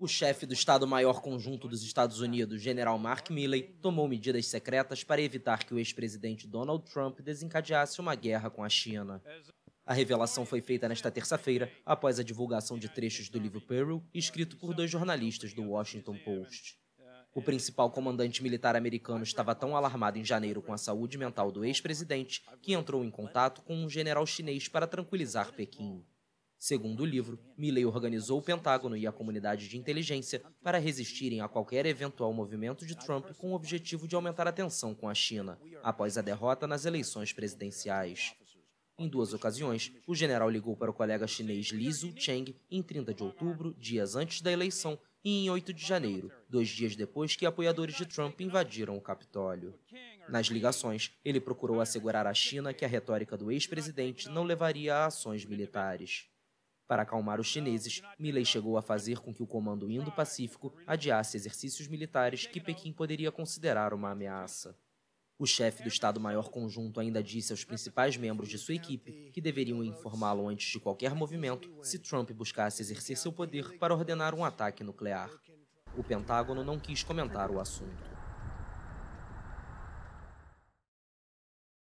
o chefe do Estado-Maior Conjunto dos Estados Unidos, general Mark Milley, tomou medidas secretas para evitar que o ex-presidente Donald Trump desencadeasse uma guerra com a China. A revelação foi feita nesta terça-feira, após a divulgação de trechos do livro Peril, escrito por dois jornalistas do Washington Post. O principal comandante militar americano estava tão alarmado em janeiro com a saúde mental do ex-presidente que entrou em contato com um general chinês para tranquilizar Pequim. Segundo o livro, Milley organizou o Pentágono e a comunidade de inteligência para resistirem a qualquer eventual movimento de Trump com o objetivo de aumentar a tensão com a China, após a derrota nas eleições presidenciais. Em duas ocasiões, o general ligou para o colega chinês Li Zhucheng em 30 de outubro, dias antes da eleição, e em 8 de janeiro, dois dias depois que apoiadores de Trump invadiram o Capitólio. Nas ligações, ele procurou assegurar à China que a retórica do ex-presidente não levaria a ações militares. Para acalmar os chineses, Milley chegou a fazer com que o Comando Indo-Pacífico adiasse exercícios militares que Pequim poderia considerar uma ameaça. O chefe do Estado-Maior Conjunto ainda disse aos principais membros de sua equipe que deveriam informá-lo antes de qualquer movimento se Trump buscasse exercer seu poder para ordenar um ataque nuclear. O Pentágono não quis comentar o assunto.